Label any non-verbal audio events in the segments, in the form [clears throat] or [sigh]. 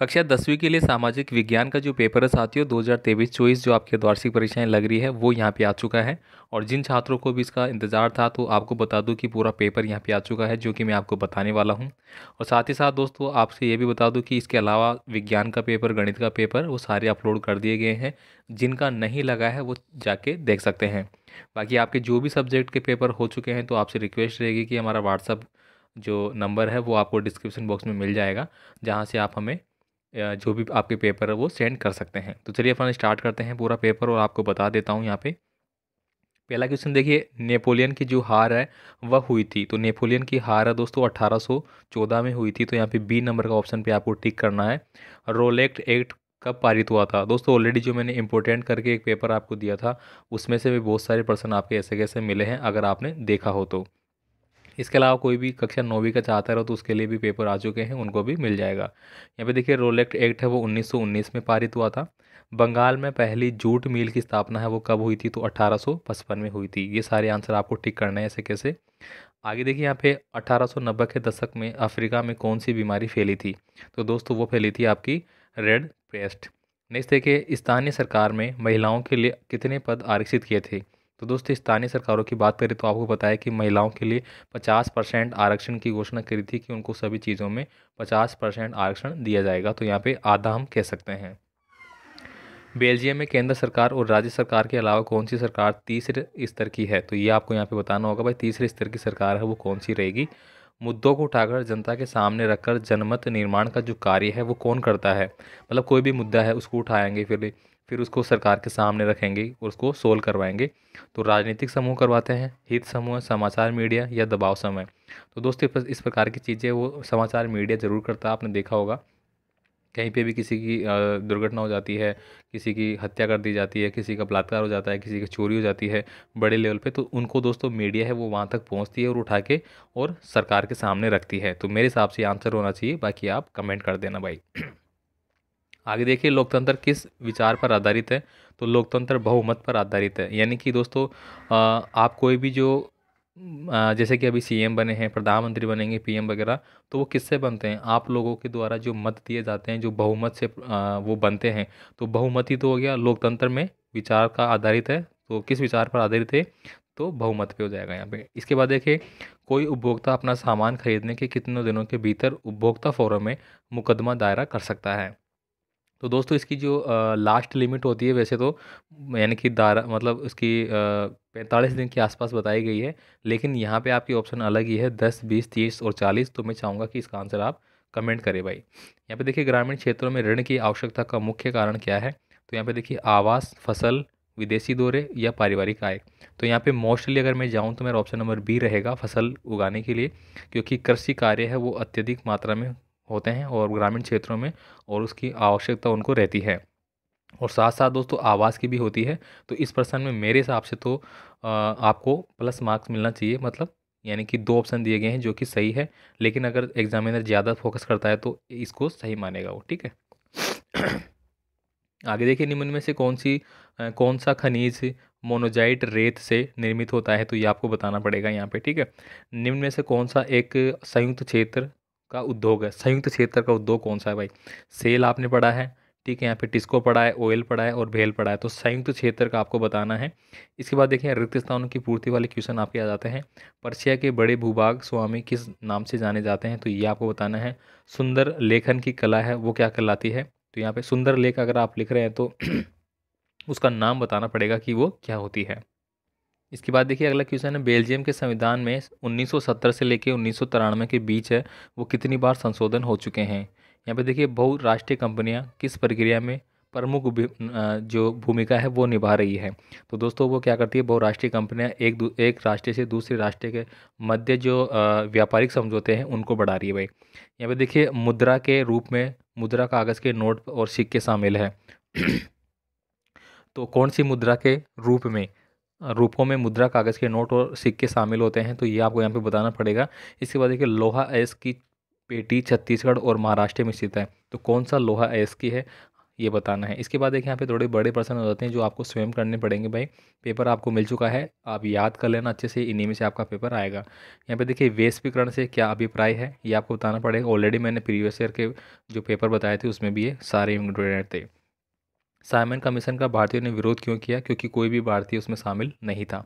कक्षा दसवीं के लिए सामाजिक विज्ञान का जो पेपर है साथियों दो हज़ार तेईस चौबीस जो आपके वार्षिक परीक्षाएं लग रही है वो यहाँ पे आ चुका है और जिन छात्रों को भी इसका इंतज़ार था तो आपको बता दूं कि पूरा पेपर यहाँ पे आ चुका है जो कि मैं आपको बताने वाला हूँ और साथ ही साथ दोस्तों आपसे ये भी बता दूँ कि इसके अलावा विज्ञान का पेपर गणित का पेपर वो सारे अपलोड कर दिए गए हैं जिनका नहीं लगा है वो जाके देख सकते हैं बाकी आपके जो भी सब्जेक्ट के पेपर हो चुके हैं तो आपसे रिक्वेस्ट रहेगी कि हमारा व्हाट्सअप जो नंबर है वो आपको डिस्क्रिप्शन बॉक्स में मिल जाएगा जहाँ से आप हमें जो भी आपके पेपर है वो सेंड कर सकते हैं तो चलिए अपन स्टार्ट करते हैं पूरा पेपर और आपको बता देता हूँ यहाँ पे पहला क्वेश्चन देखिए नेपोलियन की जो हार है वह हुई थी तो नेपोलियन की हार है दोस्तों अट्ठारह में हुई थी तो यहाँ पे बी नंबर का ऑप्शन पे आपको टिक करना है रोलेक्ट एक्ट कब पारित हुआ था दोस्तों ऑलरेडी जो मैंने इंपोर्टेंट करके एक पेपर आपको दिया था उसमें से भी बहुत सारे पर्सन आपके ऐसे कैसे मिले हैं अगर आपने देखा हो तो इसके अलावा कोई भी कक्षा नौवीं का चाहता रहो तो उसके लिए भी पेपर आ चुके हैं उनको भी मिल जाएगा यहाँ पे देखिए रोलेक्ट एक्ट है वो 1919 में पारित हुआ था बंगाल में पहली जूट मिल की स्थापना है वो कब हुई थी तो 1855 में हुई थी ये सारे आंसर आपको टिक करना है ऐसे कैसे आगे देखिए यहाँ पे 1890 के दशक में अफ्रीका में कौन सी बीमारी फैली थी तो दोस्तों वो फैली थी आपकी रेड पेस्ट नेक्स्ट देखिए स्थानीय सरकार में महिलाओं के लिए कितने पद आरक्षित किए थे तो दोस्तों स्थानीय सरकारों की बात करें तो आपको पता है कि महिलाओं के लिए 50 परसेंट आरक्षण की घोषणा करी थी कि उनको सभी चीज़ों में 50 परसेंट आरक्षण दिया जाएगा तो यहाँ पे आधा हम कह सकते हैं बेल्जियम में केंद्र सरकार और राज्य सरकार के अलावा कौन सी सरकार तीसरे स्तर की है तो ये आपको यहाँ पर बताना होगा भाई तीसरे स्तर की सरकार है वो कौन सी रहेगी मुद्दों को उठाकर जनता के सामने रखकर जनमत निर्माण का जो कार्य है वो कौन करता है मतलब कोई भी मुद्दा है उसको उठाएंगे फिर फिर उसको सरकार के सामने रखेंगे और उसको सोल्व करवाएंगे तो राजनीतिक समूह करवाते हैं हित समूह समाचार मीडिया या दबाव समूह तो दोस्तों इस प्रकार की चीज़ें वो समाचार मीडिया ज़रूर करता है आपने देखा होगा कहीं पे भी किसी की दुर्घटना हो जाती है किसी की हत्या कर दी जाती है किसी का बलात्कार हो जाता है किसी की चोरी हो जाती है बड़े लेवल पे तो उनको दोस्तों मीडिया है वो वहाँ तक पहुँचती है और उठा के और सरकार के सामने रखती है तो मेरे हिसाब से आंसर होना चाहिए बाकी आप कमेंट कर देना भाई [clears throat] आगे देखिए लोकतंत्र किस विचार पर आधारित है तो लोकतंत्र बहुमत पर आधारित है यानी कि दोस्तों आप कोई भी जो जैसे कि अभी सीएम बने हैं प्रधानमंत्री बनेंगे पीएम वगैरह तो वो किससे बनते हैं आप लोगों के द्वारा जो मत दिए जाते हैं जो बहुमत से वो बनते हैं तो बहुमत ही तो हो गया लोकतंत्र में विचार का आधारित है तो किस विचार पर आधारित है तो बहुमत पे हो जाएगा यहाँ पे इसके बाद देखिए कोई उपभोक्ता अपना सामान खरीदने के कितने दिनों के भीतर उपभोक्ता फोरम में मुकदमा दायरा कर सकता है तो दोस्तों इसकी जो लास्ट लिमिट होती है वैसे तो यानी कि दारा मतलब इसकी पैंतालीस दिन के आसपास बताई गई है लेकिन यहाँ पे आपकी ऑप्शन अलग ही है दस बीस तीस और चालीस तो मैं चाहूँगा कि इसका आंसर आप कमेंट करें भाई यहाँ पे देखिए ग्रामीण क्षेत्रों में ऋण की आवश्यकता का मुख्य कारण क्या है तो यहाँ पर देखिए आवास फसल विदेशी दौरे या पारिवारिक आय तो यहाँ पे मोस्टली अगर मैं जाऊँ तो मेरा ऑप्शन नंबर बी रहेगा फसल उगाने के लिए क्योंकि कृषि कार्य है वो अत्यधिक मात्रा में होते हैं और ग्रामीण क्षेत्रों में और उसकी आवश्यकता उनको रहती है और साथ साथ दोस्तों आवाज़ की भी होती है तो इस प्रश्न में मेरे हिसाब से तो आपको प्लस मार्क्स मिलना चाहिए मतलब यानी कि दो ऑप्शन दिए गए हैं जो कि सही है लेकिन अगर एग्जामिनर ज़्यादा फोकस करता है तो इसको सही मानेगा वो ठीक है [clears throat] आगे देखिए निम्न में से कौन सी कौन सा खनिज मोनोजाइट रेत से निर्मित होता है तो ये आपको बताना पड़ेगा यहाँ पे ठीक है निम्न में से कौन सा एक संयुक्त क्षेत्र का उद्योग है संयुक्त क्षेत्र का उद्योग कौन सा है भाई सेल आपने पढ़ा है ठीक है यहाँ पे टिस्को पढ़ा है ऑयल पढ़ा है और भेल पढ़ा है तो संयुक्त क्षेत्र का आपको बताना है इसके बाद देखिए रिक्त स्थानों की पूर्ति वाले क्वेश्चन आपके आ जाते हैं पर्शिया के बड़े भूभाग स्वामी किस नाम से जाने जाते हैं तो ये आपको बताना है सुंदर लेखन की कला है वो क्या कहलाती है तो यहाँ पर सुंदर लेख अगर आप लिख रहे हैं तो [clears throat] उसका नाम बताना पड़ेगा कि वो क्या होती है इसके बाद देखिए अगला क्वेश्चन है बेल्जियम के संविधान में 1970 से लेकर उन्नीस के बीच है वो कितनी बार संशोधन हो चुके हैं यहाँ पे देखिए बहुराष्ट्रीय कंपनियाँ किस प्रक्रिया में प्रमुख जो भूमिका है वो निभा रही है तो दोस्तों वो क्या करती है बहुराष्ट्रीय कंपनियाँ एक एक राष्ट्र से दूसरे राष्ट्र के मध्य जो व्यापारिक समझौते हैं उनको बढ़ा रही है भाई यहाँ पर देखिए मुद्रा के रूप में मुद्रा कागज़ के नोट और सिक्के शामिल है [clears throat] तो कौन सी मुद्रा के रूप में रूपों में मुद्रा कागज़ के नोट और सिक्के शामिल होते हैं तो ये आपको यहाँ पे बताना पड़ेगा इसके बाद देखिए लोहा एस की पेटी छत्तीसगढ़ और महाराष्ट्र में स्थित है तो कौन सा लोहा एस की है ये बताना है इसके बाद देखिए यहाँ पे थोड़े बड़े प्रश्न हो जाते हैं जो आपको स्वयं करने पड़ेंगे भाई पेपर आपको मिल चुका है आप याद कर लेना अच्छे से इन्हीं में से आपका पेपर आएगा यहाँ पे देखिए वेस्पीकरण से क्या अभिप्राय है ये आपको बताना पड़ेगा ऑलरेडी मैंने प्रीवियस ईयर के जो पेपर बताए थे उसमें भी ये सारे इंग्रीडियंट थे साइमन कमीशन का भारतीयों ने विरोध क्यों किया क्योंकि कोई भी भारतीय उसमें शामिल नहीं था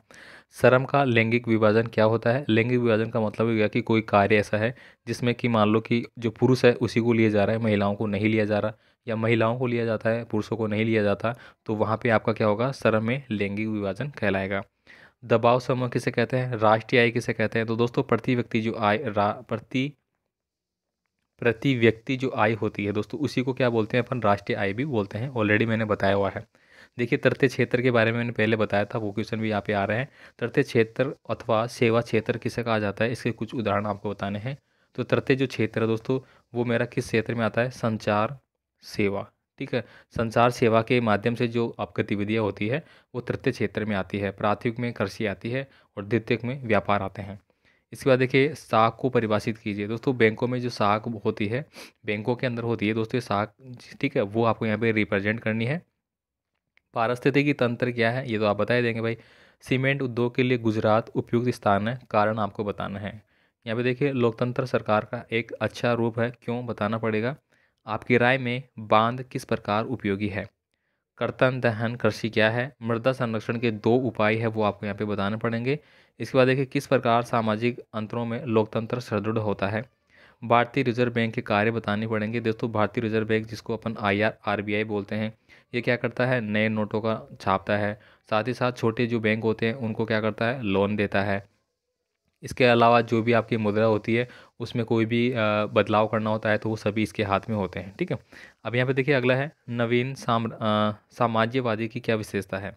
शर्म का लैंगिक विभाजन क्या होता है लैंगिक विभाजन का मतलब यह कि कोई कार्य ऐसा है जिसमें कि मान लो कि जो पुरुष है उसी को लिए जा रहा है महिलाओं को नहीं लिया जा रहा या महिलाओं को लिया जाता है पुरुषों को नहीं लिया जाता तो वहाँ पर आपका क्या होगा शर्म में लैंगिक विभाजन कहलाएगा दबाव समूह किसे कहते हैं राष्ट्रीय आय किसे कहते हैं तो दोस्तों प्रति व्यक्ति जो आय प्रति प्रति व्यक्ति जो आय होती है दोस्तों उसी को क्या बोलते हैं अपन राष्ट्रीय आय भी बोलते हैं ऑलरेडी मैंने बताया हुआ है देखिए तृतीय क्षेत्र के बारे में मैंने पहले बताया था वो क्वेश्चन भी यहाँ पे आ रहे हैं तृतीय क्षेत्र अथवा सेवा क्षेत्र किसे कहा जाता है इसके कुछ उदाहरण आपको बताने हैं तो तृतीय जो क्षेत्र है दोस्तों वो मेरा किस क्षेत्र में आता है संचार सेवा ठीक है संचार सेवा के माध्यम से जो आप गतिविधियाँ होती है वो तृतीय क्षेत्र में आती है प्राथमिक में कृषि आती है और द्वितीय में व्यापार आते हैं इसके बाद देखिए साख को परिभाषित कीजिए दोस्तों बैंकों में जो साख होती है बैंकों के अंदर होती है दोस्तों साख ठीक है वो आपको यहाँ पे रिप्रेजेंट करनी है पारस्थितिकी तंत्र क्या है ये तो आप बता ही देंगे भाई सीमेंट उद्योग के लिए गुजरात उपयुक्त स्थान है कारण आपको बताना है यहाँ पे देखिए लोकतंत्र सरकार का एक अच्छा रूप है क्यों बताना पड़ेगा आपकी राय में बांध किस प्रकार उपयोगी है कर्तन दहन कृषि क्या है मृदा संरक्षण के दो उपाय है वो आपको यहाँ पे बताने पड़ेंगे इसके बाद देखिए किस प्रकार सामाजिक अंतरों में लोकतंत्र सुदृढ़ होता है भारतीय रिजर्व बैंक के कार्य बताने पड़ेंगे दोस्तों भारतीय रिजर्व बैंक जिसको अपन I R R B I बोलते हैं ये क्या करता है नए नोटों का छापता है साथ ही साथ छोटे जो बैंक होते हैं उनको क्या करता है लोन देता है इसके अलावा जो भी आपकी मुद्रा होती है उसमें कोई भी बदलाव करना होता है तो वो सभी इसके हाथ में होते हैं ठीक है अब यहाँ पे देखिए अगला है नवीन साम साम्राज्यवादी की क्या विशेषता है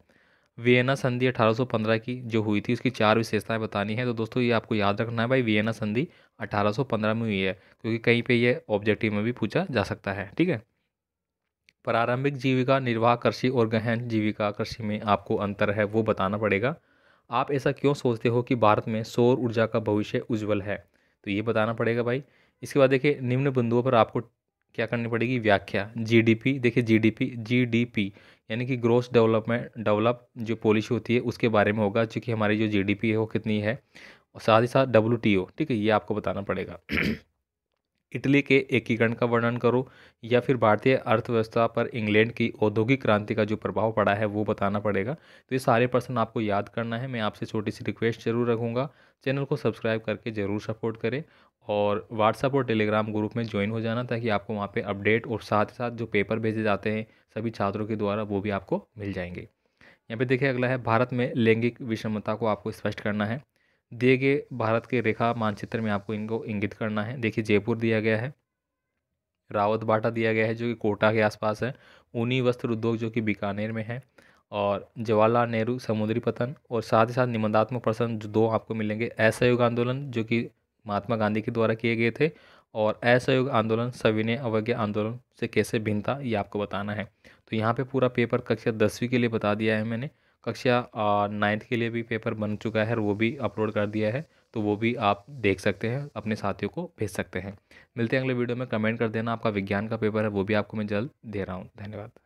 वियना संधि 1815 की जो हुई थी उसकी चार विशेषताएं बतानी है तो दोस्तों ये आपको याद रखना है भाई वियना संधि 1815 में हुई है क्योंकि कहीं पे ये ऑब्जेक्टिव में भी पूछा जा सकता है ठीक है प्रारंभिक जीविका निर्वाह कृषि और गहन जीविका कृषि में आपको अंतर है वो बताना पड़ेगा आप ऐसा क्यों सोचते हो कि भारत में सौर ऊर्जा का भविष्य उज्जवल है तो ये बताना पड़ेगा भाई इसके बाद देखिए निम्न बिंदुओं पर आपको क्या करनी पड़ेगी व्याख्या जीडीपी देखिए जीडीपी जीडीपी यानी कि ग्रोस डेवलपमेंट डेवलप जो पॉलिसी होती है उसके बारे में होगा क्योंकि हमारी जो जीडीपी है वो कितनी है और साथ ही साथ डब्ल्यूटीओ ठीक है ये आपको बताना पड़ेगा इटली के एकीकरण का वर्णन करो या फिर भारतीय अर्थव्यवस्था पर इंग्लैंड की औद्योगिक क्रांति का जो प्रभाव पड़ा है वो बताना पड़ेगा तो ये सारे प्रश्न आपको याद करना है मैं आपसे छोटी सी रिक्वेस्ट जरूर रखूँगा चैनल को सब्सक्राइब करके ज़रूर सपोर्ट करें और व्हाट्सअप और टेलीग्राम ग्रुप में ज्वाइन हो जाना ताकि आपको वहाँ पर अपडेट और साथ ही साथ जो पेपर भेजे जाते हैं सभी छात्रों के द्वारा वो भी आपको मिल जाएंगे यहाँ पे देखिए अगला है भारत में लैंगिक विषमता को आपको स्पष्ट करना है दिए गए भारत के रेखा मानचित्र में आपको इनको इंगित करना है देखिए जयपुर दिया गया है रावत बाटा दिया गया है जो कि कोटा के आसपास है ऊनी वस्त्र उद्योग जो कि बीकानेर में है और जवाहरलाल नेहरू समुद्री पतन और साथ ही साथ निबंधात्मक प्रसन्न जो दो आपको मिलेंगे असहयोग आंदोलन जो कि महात्मा गांधी के द्वारा किए गए थे और असहयोग आंदोलन सविनय अवज्ञ आंदोलन से कैसे भिन्नता ये आपको बताना है तो यहाँ पे पूरा पेपर कक्षा दसवीं के लिए बता दिया है मैंने कक्षा नाइन्थ के लिए भी पेपर बन चुका है वो भी अपलोड कर दिया है तो वो भी आप देख सकते हैं अपने साथियों को भेज सकते हैं मिलते हैं अगले वीडियो में कमेंट कर देना आपका विज्ञान का पेपर है वो भी आपको मैं जल्द दे रहा हूँ धन्यवाद